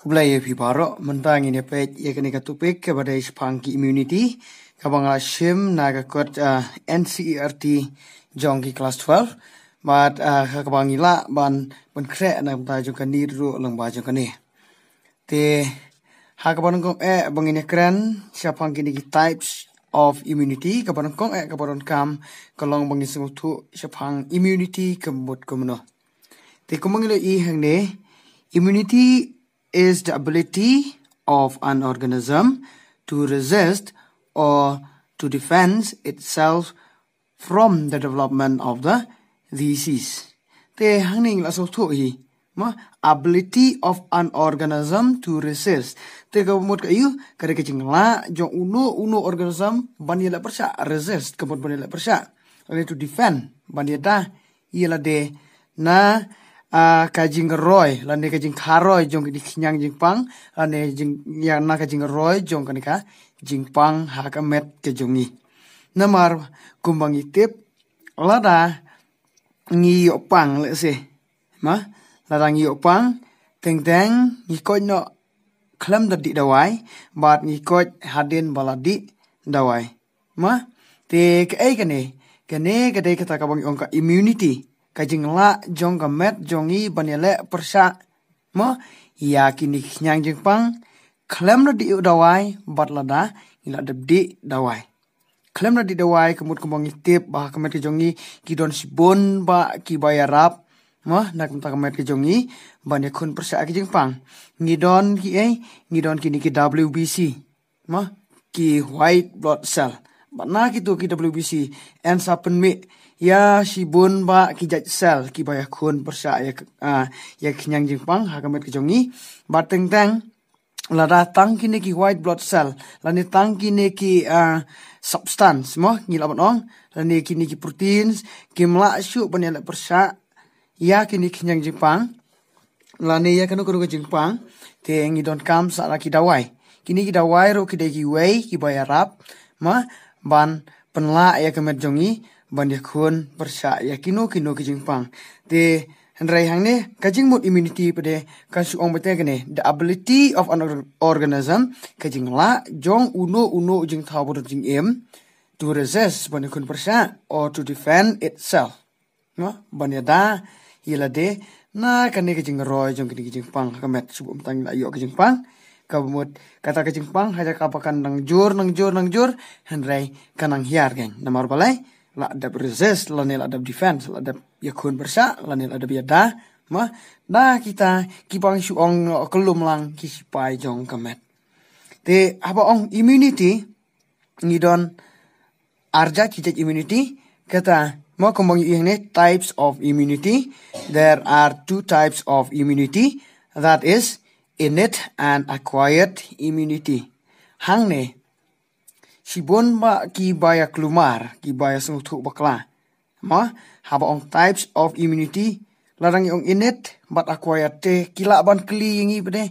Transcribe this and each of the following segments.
Hulai ye pi baro mentang ini pe ye kene ka tupik ke badai immunity ka bangla shim na eh, e eh, ka kot NCERT jong class 12 bat ka ka ila ban ban kre na ta jong ka ni ru lang ba jong ni te ha ka ban kong e eh, bang ini kren siapang kini ni types of immunity ka ban kong e ka ban kam ka long bang ni sung tu pang immunity ka mut ko te kumang lo i hang ne immunity is the ability of an organism to resist or to defend itself from the development of the disease. The hangning la so thu ma ability of an organism to resist. Te kemut kayu kada kecing la jong uno uno organism ban yela persa resist kemut ban yela persa. Ini to defend ban yeda yela de na uh, ah, kajing roy lani kajing karoy jong di kinyang jing pang, lani jing yang na kajing roy jong kanika jingpang hak jong ni namar kumbang itip lada ngi pang le se ma lada ngi pang teng teng ngi koi no klem di dawai bat ngi koi hadin baladi dawai ma te ke ai kane kane kade kata kabang ka immunity la jong gamet jongi banile persa mo ya kini nyang pang klem na di dawai lada ila debdi dawai klem na di dawai kemut kemong tip bah kemet jongi kidon sibon ba ki bayarap mo nak mta kemet jongi bani kun persa ki pang, ngidon ki eh ngidon kini ki WBC mo ki white blood cell Bana kitu ki WBC and sapen mi Ya si bun ba kijat sel kibaya kun persa ya uh, ya kenyang jengpang hakamet kejongi bateng teng da tang kini ki white blood cell la ni tang kini ki uh, substance mo ngilabat ong lani kini ki proteins ki melaksu penelak persa ya, ya kini kenyang jengpang ni ya kanu kuru pang te ngi don kam sa la ki dawai kini ki dawai ro ki ki wei ki bayarap ma ban penla ya kemet jongi ban dia persa percaya kino kijing pang. te Hendrai hang ne kajing mut immunity pada kan su ong bete gane the ability of an organism kajing la jong uno uno jing thau bodot jing em to resist bani kun persa or to defend itself no bani da yela de na kan ne kajing roy jong kini kajing pang kamet subum tang la yo kajing pang kabumut kata kajing pang haja kapakan nang jur nang jur nang jur hendrai kanang hiar geng namar balai l'adab resist, la adab defense, la ya kun bersa, la nil adab yada, ma na kita kipang su ong kelum lang kisipai jong kemet. Te apa ong immunity ngidon arja cicak immunity kata ma kembang yang ini types of immunity there are two types of immunity that is innate and acquired immunity hang ne bon ba ki baya klumar ki baya sungutuk bakla. Ma haba ong types of immunity larang ong init, bat akwayat te kila ban kli yang ibne.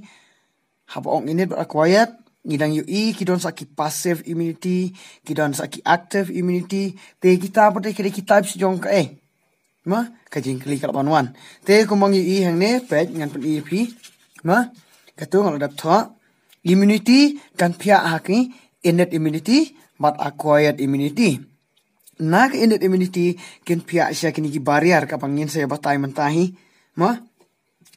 Haba ong init bat akwayat ngidang yu i kidon saki passive immunity kidon saki active immunity te kita bate te ki types jong ka eh. Ma kajing kli kala ban wan. Te kumang yu i hang ne pet ngan pen i pi. Ma katung ngalodap tho immunity dan pia haki innate immunity but acquired immunity Naga innate immunity kin pia sia kini gi barrier ka pangin saya batai mentahi ma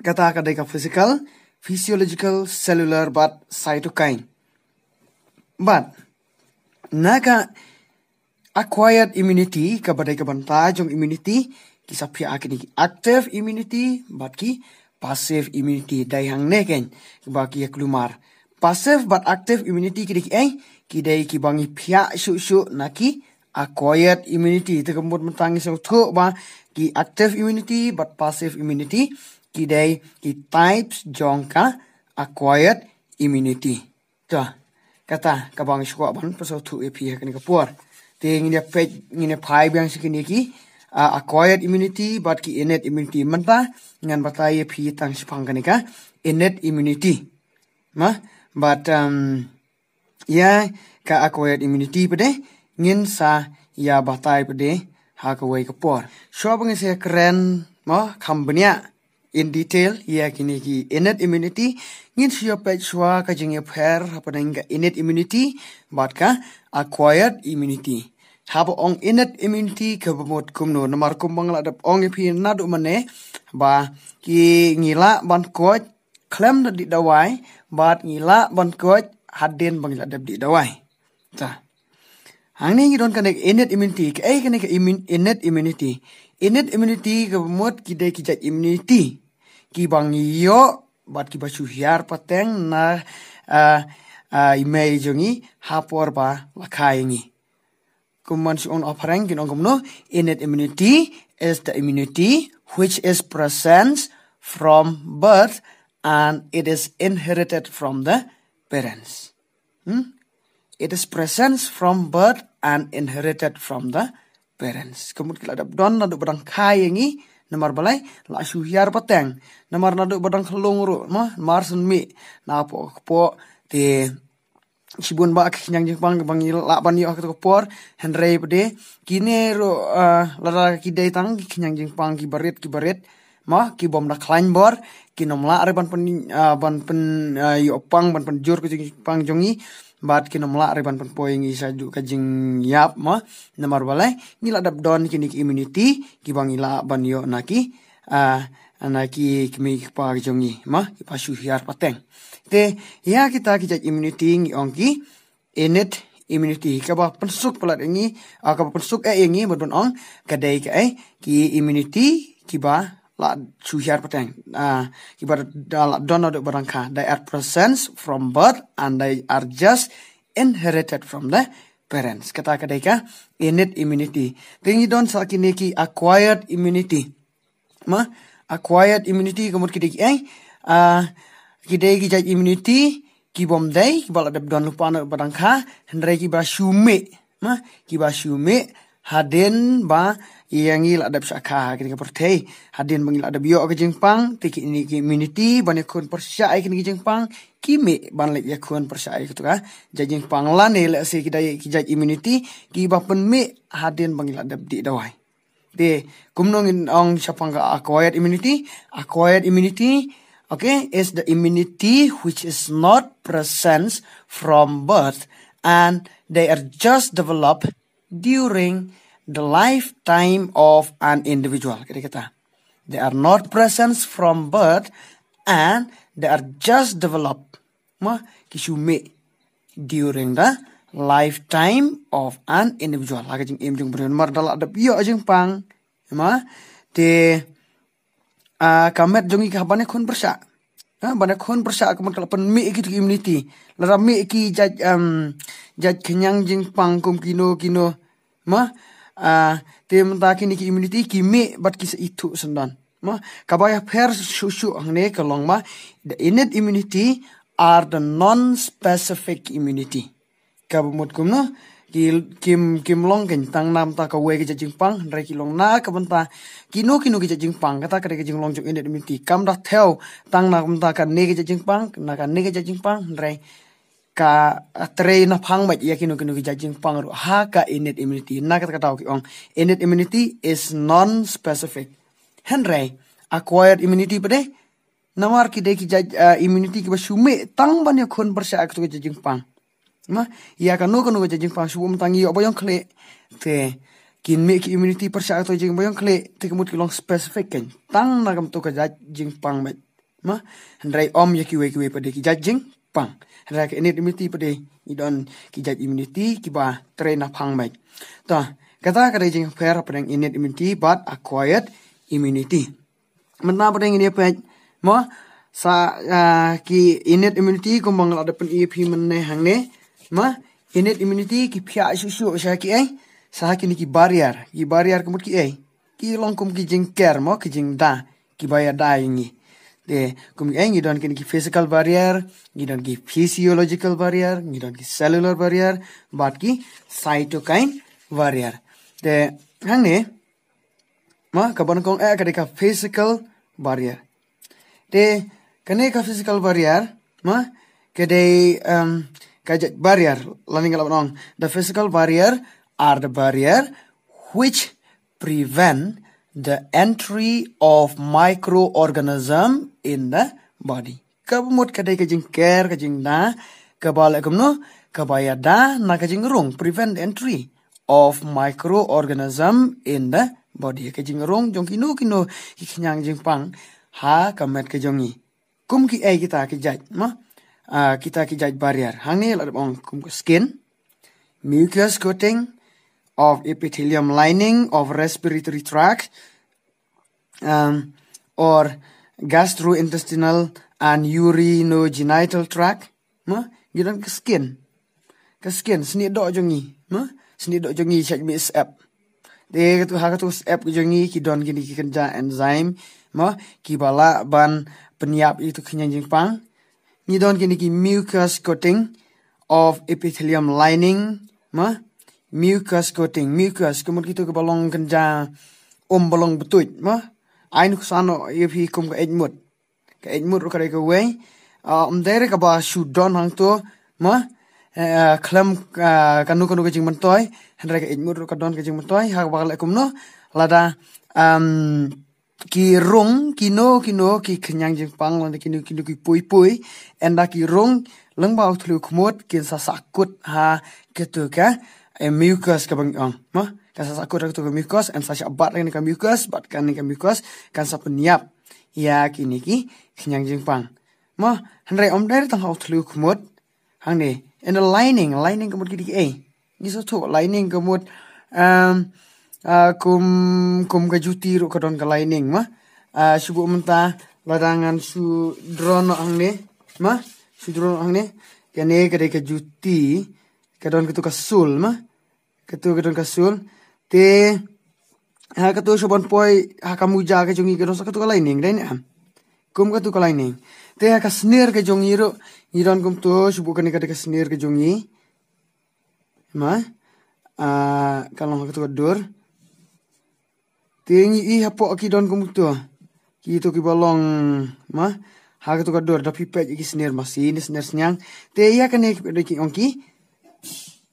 kata ka dai ka physical physiological cellular but cytokine but naga acquired immunity ka badai ka banta immunity kisa pia kini active immunity but ki passive immunity dai hang ne ken ba ki ya passive but active immunity kini eh kidei ki bangi pia shu shu naki acquired immunity tekembut mentangi isau tu ba ki active immunity but passive immunity kidei ki types jongka acquired immunity ta kata kabang shukwa ban pasau tu e ya pia kan kapur te ngine pet ngine pai biang sikini ki uh, acquired immunity but ki innate immunity menta ngan batai e ya pia tang sipang kanika innate immunity ma but um, ya ka acquired immunity pede ngin sa ya batai pede por. kapor shobang se keren? mo company in detail ya kini ki innate immunity ngin siya pet shwa ka jing pher hapanang ka innate immunity bat ka acquired immunity habo ong innate immunity ke bamot kumno nomar kumbang la dap ong ipi na du mane ba ki ngila ban ko klem dadi dawai bat ngila ban ko hadden bang la dab di dawai ta hang ni don kanek innate immunity ke ai kanek innate immunity innate immunity ke mot ki de ki jat immunity ki bang yo bat ki basu hiar pateng na a imei jongi hapor ba lakai ni kuman si on offering kin ongkom no innate immunity is the immunity which is present from birth and it is inherited from the parents. Hmm? It is presence from birth and inherited from the parents. Kemudian kita ada don nadu badang kayangi Nomor balai la syuhyar pateng nomor nadu badang kelungru ma mar Mi. na po po di sibun ba kinyang jeng bang bang la ban yo ko por pede kine ro eh, la la itu tang kinyang jeng pang ki kibarit ma, ki bom na klan bor ki nom la ari eh, ban pen ban eh, pen yopang, ban pen jur kucing pang jongi bat ki nom la ari ban pen poing isa ju kajing yap ma, namar balai la dap don ki nik immunity ki bang ila ban yo naki ah eh, anaki kimi pa jongi ma ki pa shu hiar pateng te ya kita e e e ki immunity ngi ongki enet immunity kaba pensuk pelat ini kaba pensuk eh ini berbon ong kadai kai ki immunity ba la chu hiar pateng uh, ah, ibar da dono de barangka they are presents from birth and they are just inherited from the parents kata kadeka innate immunity tingi don sakini ki acquired immunity ma acquired immunity kemut kideki eh uh, ki jai immunity ki kibom ki bala dep don lupa na barangka ki ba shume ma ki ba shume haden ba yang ada bisa syakha kini ke pertei hadin bangil ada biok ke jengpang tiki ini ki miniti bani kun persyai kini ke jengpang kimi ban lek ya kun persyai itu ka ja jengpang la ne le si kidai ki jaj immunity ki ba pen mi hadin bangil ada di dawai de kumnong in ong syapang ka acquired immunity acquired immunity okay is the immunity which is not present from birth and they are just developed during the lifetime of an individual. Kata kita. They are not present from birth and they are just developed. Ma me during the lifetime of an individual. Lagi jeng im jeng berion mar dalak dap yo jeng pang. Ma de uh, kamet jeng ika bane kon bersa. Ah, bane kon bersa kemudian kalau pen mi gitu immunity. Lara mi kita jad um jat kenyang jeng pang kum kino kino. Ma uh, ah, te kini niki immunity ki me bat kisa itu sendan ma kabaya per susu angne long ma the innate immunity are the non specific immunity kabumot kumna ki kim kim long ken tang nam ta ka we ki jing pang re ki long na ka ban ta ki no ki no ki jing pang ka ta ka ki jing long jo innate immunity kam da theo tang na kum ta ka ne ki jing pang na ka ne ki jing pang re ka tray na pang ma iya kinu kinu kijajing pang ru ha ka innate immunity na kata kata ki ong innate immunity is non specific henry acquired immunity pade nawar ki de ki uh, immunity ki shume tang ban ya khun persa ak tu judging pang ma iya ka no ka kijajing pang shume tang yo iya boyong kle te kin me ki immunity persa ak tu judging boyong kle te kemut ki long specific ken tang na kam tu ka judging pang ma ma henry om ya ki we ki we pade ki Pang. Kata kada jing fair Idon innate imuniti, but acquired immunity. Menta pedang ini kata mo sa uh, ki innate immunity ko mang la depan ep men hang ne ma immunity ki phya su sa ki ai sa ki ni ki barrier ki barrier ko mut ki ai ki long kum ki jing care mo ki jing da ki baya da ini de kum eng eh, idon kin ki physical barrier don't ki physiological barrier don't ki cellular barrier bat ki cytokine barrier de hang ne ma kabon kong e ka physical barrier de kane ka physical barrier ma kede um kajat barrier laning nong, the physical barrier are the barrier which prevent the entry of microorganism in the body. Kabumut kadai kajing care kajing na kabala ka kabaya da na kajing rong, prevent entry of microorganism in the body. Kajing rong, jong kino kino ikinyang jing pang ha kamet kajongi. Kum ki ei kita kijaj ma uh, kita kijaj barrier. Hang ni ladap ong kum skin mucus coating of epithelium lining of respiratory tract um, or gastrointestinal and urinogental tract ma gidan ke skin ke skin sini do jongi ma sini do jongi check mi sep de tu ha tu sep jongi ki don gini ki kerja enzyme ma ki bala ban penyiap itu kenyang pang ni don gini ki mucus coating of epithelium lining ma mucus coating mucus kemudian kita ke balong kerja om balong betut ma ainu kusano yepi kum ka ejmut ka ejmut rukare ka wei omdere um, ka ba shudon hang to ma eh, eh, khlem kanu eh, kanu ka jingman toy hanre ka ejmut ruka don ka jingman toy hak ba la kum no lada um ki rung ki no ki no ki khnyang jing pang la ki nu ki nu ki pui pui enda ki rung leng ba thlu khmot kin sa sakut ha ketu ka eh, mucus bang ang ma kasa sa tu ke mucus and sa bat ni ka mucus bat kan ka mucus kan sa peniap ya kini ki kenyang jing pang ma hanre om dari tang hau tlu kumut hang ni and the lining lining kumut ke eh ni so tu lining kumut um ah, kum kum ka juti ro ke don ka lining ma uh, ah, subu mentah ladangan su drone ang ni mah, su drone ang ni kene kade ke juti kadon ketu kasul mah ketu gedon kasul te ha ketu shobon poi ha kamu ja ke jungi gedon sa ketu kalai ning dai ya? kum ketu kalai ning te ha kasnir ke jungi ro iron kum tu shubu kani kade kasnir ke jungi ma a kalong ha ketu dur te ngi i ha po ki don kum tu ki tu ki bolong ma ha ketu dur da pipet ki snir masin snir snyang te ya kani ki onki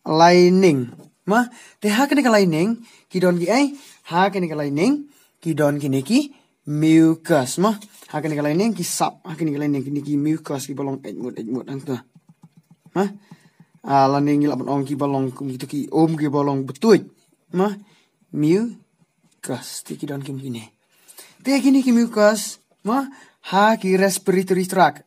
lining ma te ha kene kalai neng ki don ki ai ha kene kalai neng ki don ki mucus ma ha kene kalai neng ki sap ha kene kalai neng ki neki mucus ki bolong et mut et mut ang tu ma ala la on ki bolong kum ki ki om ki bolong betuj ma mucus ti ki don ki ne te ki ki mucus ma ha ki respiratory tract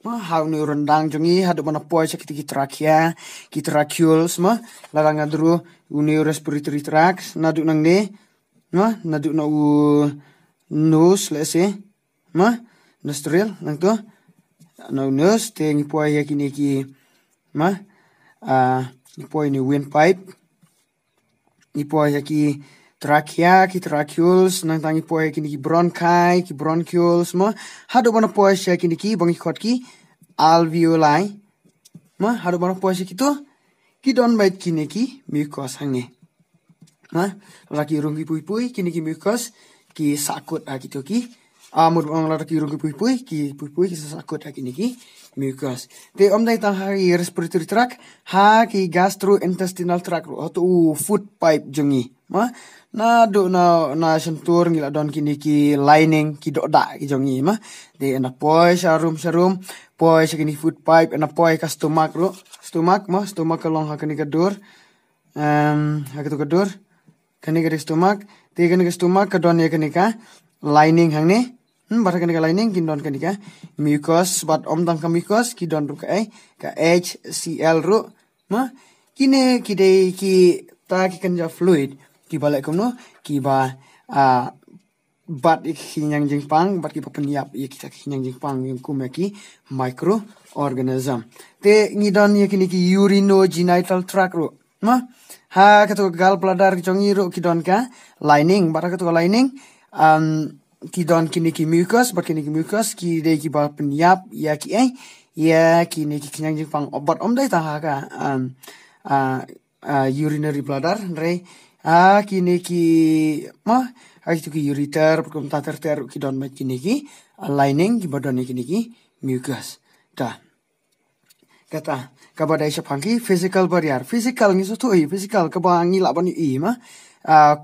Wah, hau nu rendang jengi, hadu mana poy sakit kita rakia, kita rakyul semua, larangan dulu, uni respiratory tracts, naduk nang ni, mah, naduk nang u nose, let's say, mah, nostril, nang tu, nang nose, teh ni poy ya kini ki, mah, ah, ni poy ni windpipe, ni poy ya kini, Trakia, ya, ki trakules, nang tangi poe kini ki bronkai, ki bronkules, ma hado mana poe shia kini ki bangi kot ki alveoli, ma hado mana poe shia kito ki don bait kini ki mucus hangne. Ma laki rungi pui pui kini ki mucus ki sakut a kito ki amur onglar ki rugi pui pui ki pui pui ki sasakot haki niki mucus. Te om dai tang hari respiratory tract ha ki gastrointestinal tract ro to uh, food pipe jengi Ma na do na na sentur ngila don ki lining ki do da ki jengi ma. Te na poi sharum sharum poi segini food pipe na poi ka stomach ro stomach ma stomach long hakani ka dur. Um hak ka kedur, kini ka stomach. Te kini ka stomach ka don ya kini ka lining hang ni Hmm, barakani kala ini kin don kanika mucus bat om tang mucus kini don ruka ai ka HCL ru ma kini kide ki ta ki kanja fluid ki bala kumno ki ba a bat ik hinyang jing pang bat ki papan yap ik ta hinyang jing pang yung kume ki micro organism te ngi don ye kini ki urinogenital tract ru ma ha ketuk gal pladar ki chongi ru ki don ka lining bata ketuk lining um, ki don ki niki kini bat ki niki mucus ki de ki bat pen yap ya ki eh ya ki niki kenyang jing pang obat om dai taha ka um uh, uh, urinary bladder re a ki niki ma a ki ki ureter perkum tater ter ki don kini ki niki lining ki kini niki niki mucus ta kata kabadai pangki physical barrier physical ngi so to physical kabangi laban ni ma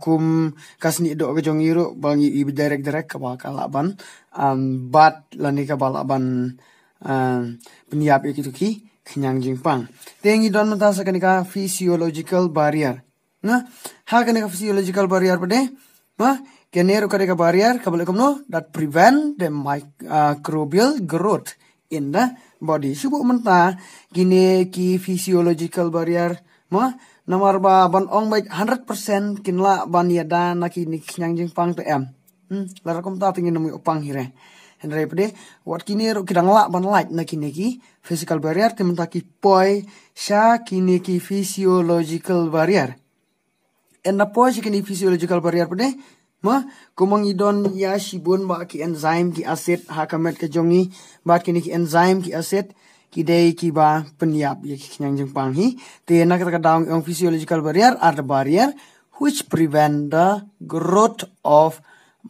kum kasni do ke jong iro bang i direct direct ka bakal laban um bat lani ka balaban um penyiap iki ki kenyang jing pang teng i don mata ka physiological barrier na ha ka physiological barrier pade ma keneru ka barrier ka no that prevent the uh, microbial growth in the body subuh mentah gini ki physiological barrier ma namar ba ban ong baik 100% kinla ban ya na ki ni nyang jing pang to em hmm ra kom ta tingin nemu pang hire henre pede wat ni ro dang la ban light ni ki physical barrier menta ki poi sha ni ki physiological barrier en na poi ni physiological barrier pde, ma kumang idon ya shibun ba ki enzyme ki acid hakamet ke jongi ba kini ki enzyme ki acid kidei kiba penyap ya kinyang pang hi tena nak tak down physiological barrier are the barrier which prevent the growth of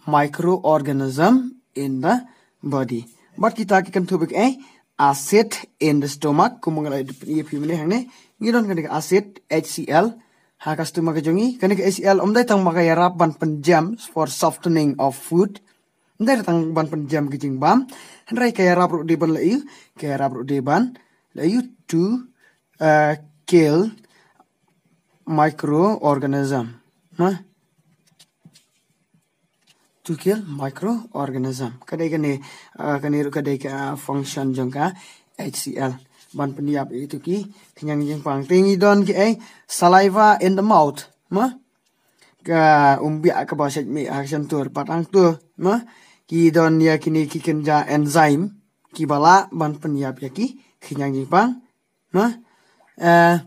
microorganism in the body but kita akan tubik eh acid in the stomach kumangala ye phimne hangne ngidon kan acid hcl hakas tu maka jongi kan om omdai tang maka yarap rapan penjam for softening of food nda datang ban penjam kijing ban, bam hendrai kaya rabruk deban ban leiu kaya rabruk di ban, leiu to uh, kill microorganism ma to kill microorganism kadai kene, uh, kane kadai ka function jangka HCl ban peniap itu ki kenyang yang pang tinggi don ki eh saliva in the mouth ma ka umbi ka basit mi action tour patang tu ma ki don ya kini ki kenja enzim ki bala ban penyiap ya ki kinyang jipang no eh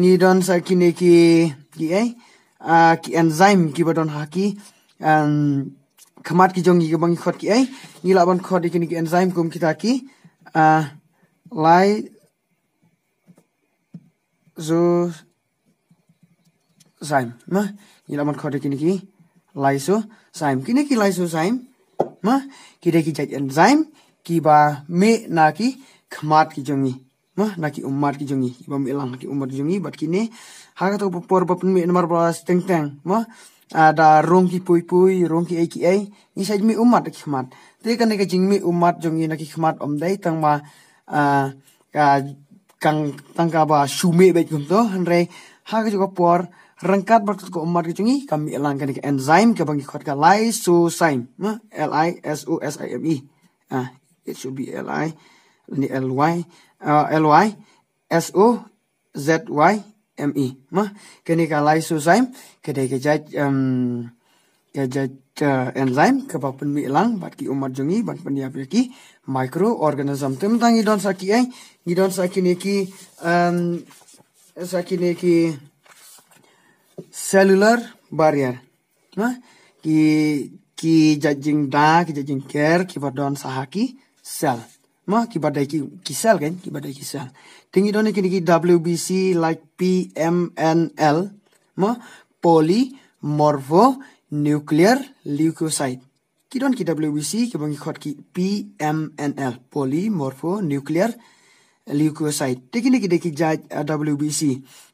ni don sa kini ki ki eh a ah, ki enzim ki badon ha ki um, kemat ki jongi ki bangi khot ki eh ni laban khot ki kini ki enzim kum kita ki eh lai zo zaim ma ni laban khot ki kini ki laiso zaim kini ki laiso zaim ma ki deki jaj en zaim ki ba me na ki khmat ki jungi ma na ki ummat ki jongi ba me lang ki ummat ki bat ki ne ha ka to por ba me nomor ba teng teng ma ada rong ki pui pui rong ki aki ai ni saj me umat ki khmat te kan ka jing me umat jungi na ki khmat om dai tang ma a ka kang tang ka ba shume be kum to han re ha ka jo por rengkat berkat ko umat kecungi kami elangkan ke enzyme ke bagi kuat ke lysozyme nah, l i s o s i m e ah it should be l i ni l y ah, l y s o z y m e ma nah, kini ke lysozyme ke dai ke jaj um ke jaj uh, ke bapun mi elang bat ki umat jungi bat pun dia ki mikroorganism tentang tangi sakit, saki eh. ai ni saki ni ki um saki ni ki cellular barrier na ki ki jajing da ki jajing ker ki badon sahaki sel. ma nah, ki badai ki ki cell kan ki badai ki cell Tinggi doni ki ki WBC like PMNL ma nah, polymorpho nuclear leukocyte ki don ki WBC ki bangi khot ki PMNL polymorpho nuclear leukocyte tekini ki deki jaj WBC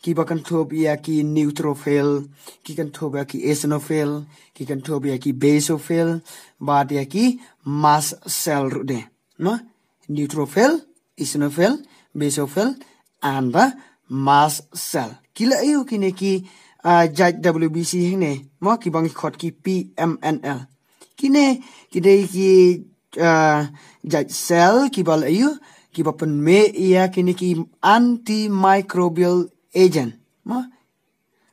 ki ba kan thob ya ki neutrophil ki kan thob ya ki eosinophil ki kan thob ya ki basophil ba ya ki cell rude no neutrophil eosinophil basophil and ba mass cell kila ayu kine ki e jaj WBC hene mo ki bang khot ki PMNL kine kidei ki jaj cell ki bal ayu e kiba pen me ia kini ki antimicrobial agent. ma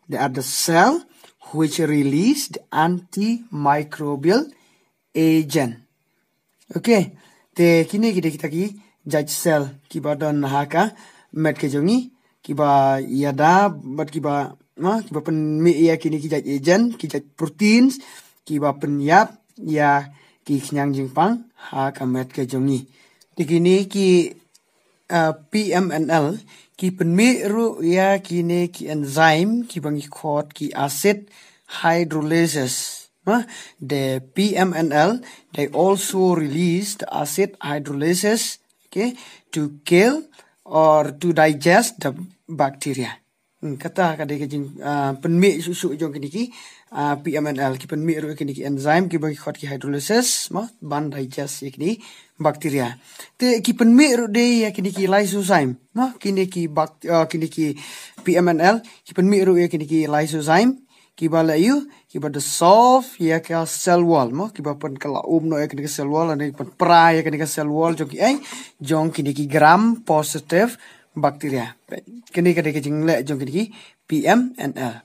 They are the cell which released antimicrobial agent. Okay, te kini kita kita ki judge cell ki haka met ke jongi kiba iada bat kiba ma kiba pen me ia kini ki judge agent ki judge proteins kiba penyap ya ki kenyang jingpang haka met ke jongi. Tikini ki uh, eh, PMNL ki penmiru ya kini ki enzyme ki bangi kot ki acid hydrolysis huh? Nah, the PMNL they also release the acid hydrolysis okay to kill or to digest the bacteria hmm, kata kada ke jing uh, eh, penmi susu jong kini ki uh, eh, PMNL ki penmi ru kini ki enzyme ki bagi kot ki hydrolysis mah ban digest kini ya bakteria te kipen me ro de ya kini ki lysozyme no kini ki bak uh, kini ki pmnl kipen me ro ya kini ki lysozyme kiba la yu ki the solve ya ke cell wall mo kiba pen kala um no ya kini cell wall ane pen pra ya kini cell wall jong ki ai jong kini ki gram positive bakteria kini kini ki le jong kini ki pmnl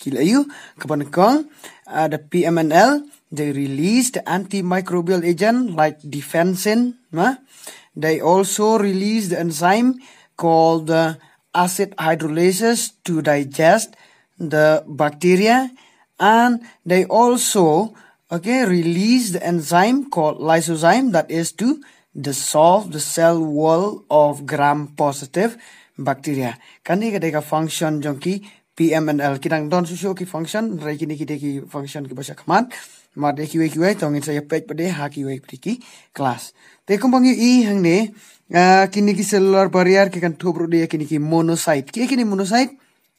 kila yu kapan kong ada pmnl They released antimicrobial agent like defensin. Huh? They also released the enzyme called uh, acid hydrolysis to digest the bacteria and they also okay release the enzyme called lysozyme that is to dissolve the cell wall of gram positive bacteria kan ni kadai function jong ki pmnl kita don su ki function rai kini ki function ki basak Mata kiwe kiwe tongin saya pek pede ha kiwe priki kelas. Te kompang yu i hang ne kini ki selular barrier ke kan thobro dia kini ki monocyte. Ki kini monocyte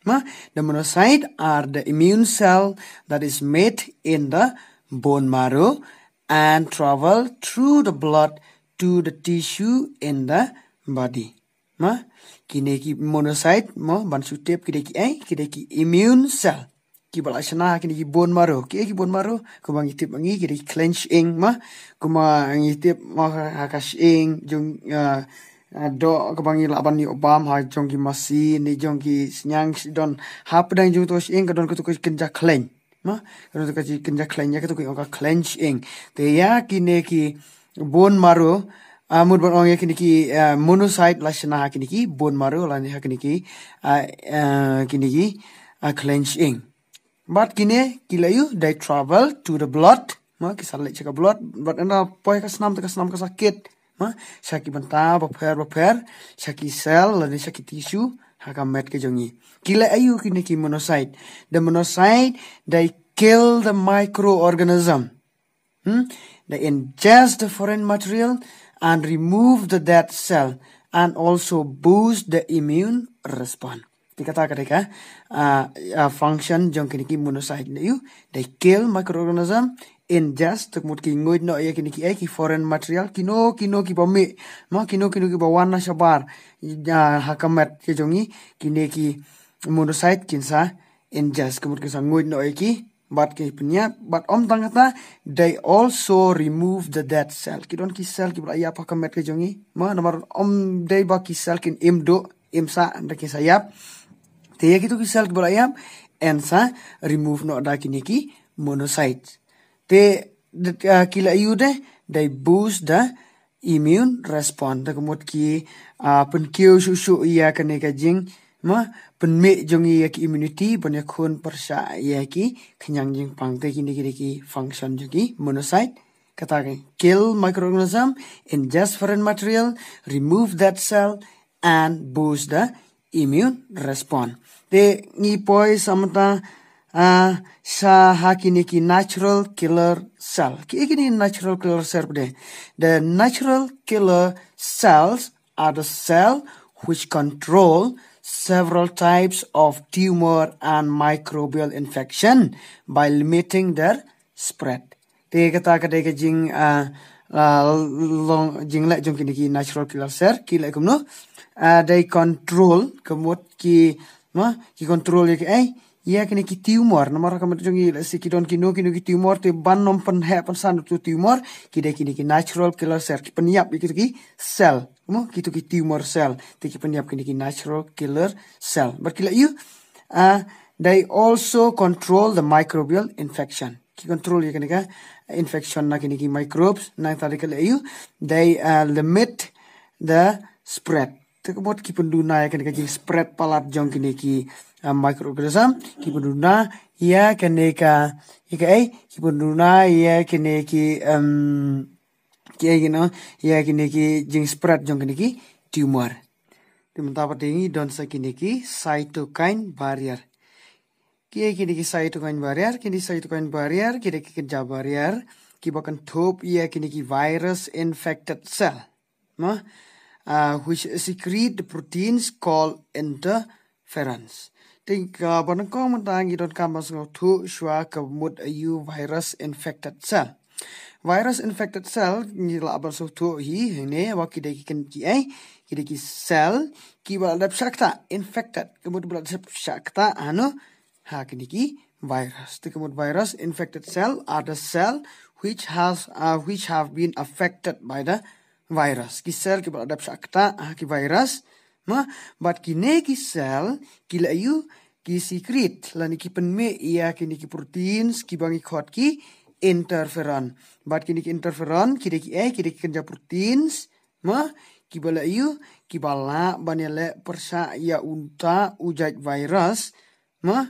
ma the monocyte are the immune cell that is made in the bone marrow and travel through the blood to the tissue in the body. Ma किनकि monocyte म भन्छु टेप किनकि है किनकि immune cell ki bala shana kini ki bon maro ki ki e bon maro kuma ngi tip ngi ki clench ing ma kuma ngi tip ma hakash ing jung ya, ya, do kuma ngi laban ni obam ha jong ki masi ni jong ki snyang don hap dang jung tos ing kadon kutu kenja clench ma kadon kutu kenja clench ya kutu ka clench ing te ya kini ki bon maro amur bon ong kini ki ya, monocyte lashana hakini ki bon maru lani hakini ki kini ki clench ing but kini kila yu dai travel to the blood ma lek cheka blood but enda poy kas nam kas nam kas sakit ma sakit benta ba pher sakit sel saki sakit tisu haka met ke jongi kila ayu kini ki monocyte the monocyte they kill the microorganism hmm? they ingest the foreign material and remove the dead cell and also boost the immune response tikata kadeka eh, ya, a function jong kini ki monocyte yu they kill microorganism in just tuk mut ki ngoi no ye ya, kini ki e ki foreign material kino kino ki bomi no kino kino ki bawana shabar ya, hakamat ke jongi kini ki monocyte kinsa in just ki sang ngoi no ye ki but ke punya but om tangata they also remove the dead cell don ki cell ki ya pakamat kemet ke jongi ma nomor om they ba ki cell kin imdo imsa ndake sayap Te ya gitu kisah kibol ayam ensa remove no da ki monocytes. Te uh, kila deh, dai boost da immune response da kemud ki uh, pen kiu susu iya kane ka jing ma pen me jong iya ki immunity ya kun persa iya ki kenyang jing te kini kini ki function ki monocyte katakan kill microorganism in just foreign material remove that cell and boost the immune response. The ni poi samta a sa hakini ki natural killer cell. Ki ikini natural killer cell pde. The natural killer cells are the cell which control several types of tumor and microbial infection by limiting their spread. Te kata kadai jing uh, Ah, long jinglek jong kini ki natural killer ser ki kum no ah, control kemot ki ma ki control ki ai eh, ya kini ki tumor nomor kam jong ki si ki don ki no ki no ki tumor te ban nom pen he pen san tu tumor ki de kini ki natural killer ser ki penyap ki ki sel mo ki tu ki tumor sel te ki penyap kini ki natural killer sel ber ki you ah, they also control the microbial infection ki control ya kini ka infection na kini microbes na tadikal ayu they uh, limit the spread kipun duna ya kini spread palat jong kiniki uh, microorganism ia ya, ya ka, ika eh, kipun duna ya kini um kia gino eh, ya ki jing spread jong kiniki tumor Dimentapat ini don sekiniki cytokine barrier kia kini kisah itu kain barrier kini kisa itu kain barrier kini jawab barrier ki bakan top ia kini ki virus infected cell mah, uh, which secrete the proteins called interferons think uh, bakan kong mentang idon kamas ngau shua shwa kemut ayu virus infected cell virus infected cell ni la abar so to hi hene wa ki de ki kan ki ai ki de ki cell ki ba shakta infected kemut bla shakta ano ini ki virus. The virus infected cell are the cell which has uh, which have been affected by the virus. Ki cell ki beradab sakta ah, ki virus ma but ne ki cell ki layu ki secret lani ki penme ia kini ki proteins ki bangi khot ki interferon. But kini ki interferon kide ki e kide ki kenja proteins ma ki yu ki bala banele persa ia unta ujak virus ma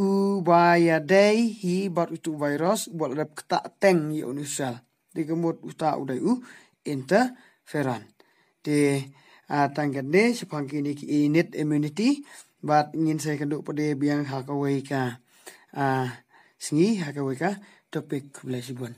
ubayadei hi bar utu virus buat rep ketak teng ye unusal di gemut uta udai u interferan di atangkat ah, de kini ki init immunity bat ingin saya kenduk pada biang hakawai ka singi ah, sengi hakawai ka topik kubla